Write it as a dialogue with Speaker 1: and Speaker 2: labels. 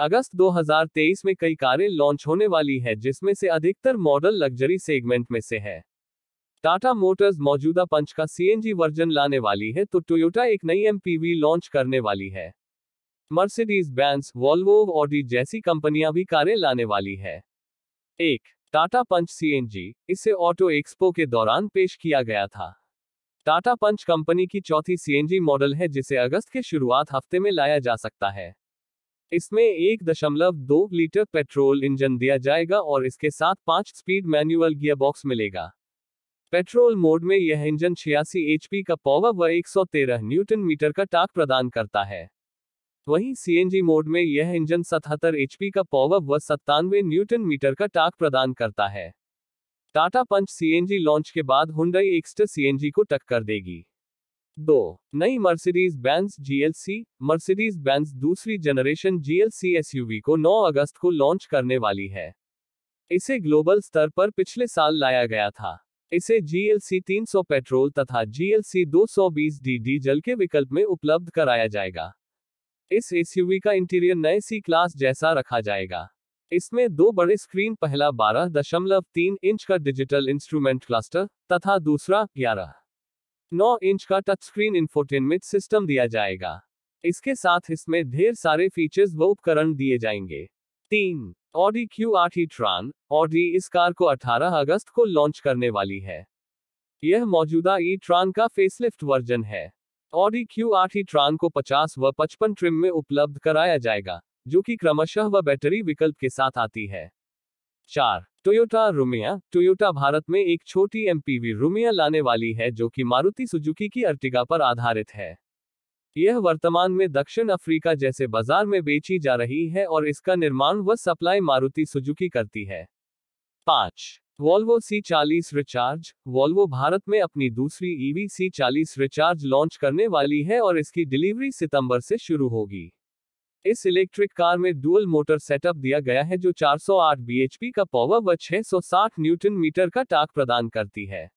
Speaker 1: अगस्त 2023 में कई कारें लॉन्च होने वाली है जिसमें से अधिकतर मॉडल लग्जरी सेगमेंट में से है टाटा मोटर्स मौजूदा पंच का सीएनजी वर्जन लाने वाली है तो टोयोटा एक नई एमपीवी लॉन्च करने वाली है मर्सिडीज बैंस वॉल्वो ऑडी जैसी कंपनियां भी कारें लाने वाली है एक टाटा पंच सीएनजी इसे ऑटो एक्सपो के दौरान पेश किया गया था टाटा पंच कंपनी की चौथी सीएनजी मॉडल है जिसे अगस्त के शुरुआत हफ्ते में लाया जा सकता है इसमें एक दशमलव दो लीटर पेट्रोल इंजन दिया जाएगा और इसके साथ पांच स्पीड मैनुअल गियरबॉक्स मिलेगा पेट्रोल मोड में यह इंजन छियासी एच का पावर व 113 न्यूटन मीटर का टाक प्रदान करता है वहीं सी मोड में यह इंजन सतहत्तर एच का पावर व सत्तानवे न्यूटन मीटर का टाक प्रदान करता है टाटा पंच सी लॉन्च के बाद हुंडई एक्सटर सी को टक्कर देगी दो नई Mercedes Benz GLC Mercedes Benz दूसरी जनरेशन जीएलसी एसयूवी को 9 अगस्त को लॉन्च करने वाली है इसे ग्लोबल स्तर पर पिछले साल लाया गया था इसे जीएलसी 300 पेट्रोल तथा जीएलसी 220 डी डीजल के विकल्प में उपलब्ध कराया जाएगा इस एसयूवी का इंटीरियर नए सी क्लास जैसा रखा जाएगा इसमें दो बड़े स्क्रीन पहला 12.3 इंच का डिजिटल इंस्ट्रूमेंट क्लस्टर तथा दूसरा ग्यारह नौ इंच का टच स्क्रीन इंफोटेनमेंट सिस्टम दिया जाएगा इसके साथ इसमें ढेर सारे फीचर्स व उपकरण दिए जाएंगे तीन ऑडी क्यू आठ ई ट्रान ऑडी इस कार को 18 अगस्त को लॉन्च करने वाली है यह मौजूदा ई ट्रान का फेसलिफ्ट वर्जन है ऑडी क्यू आठ ई ट्रान को 50 व 55 ट्रिम में उपलब्ध कराया जाएगा जो कि क्रमशः व बैटरी विकल्प के साथ आती है चार टोयोटा रुमिया टोयोटा भारत में एक छोटी एमपीवी रुमिया लाने वाली है जो कि मारुति सुजुकी की अर्टिगा पर आधारित है यह वर्तमान में दक्षिण अफ्रीका जैसे बाजार में बेची जा रही है और इसका निर्माण व सप्लाई मारुति सुजुकी करती है पाँच वॉल्वो सी चालीस रिचार्ज वॉल्वो भारत में अपनी दूसरी ईवी e सी चालीस रिचार्ज लॉन्च करने वाली है और इसकी डिलीवरी सितंबर से शुरू होगी इस इलेक्ट्रिक कार में डुअल मोटर सेटअप दिया गया है जो 408 bhp का पावर व 660 न्यूटन मीटर का टाक प्रदान करती है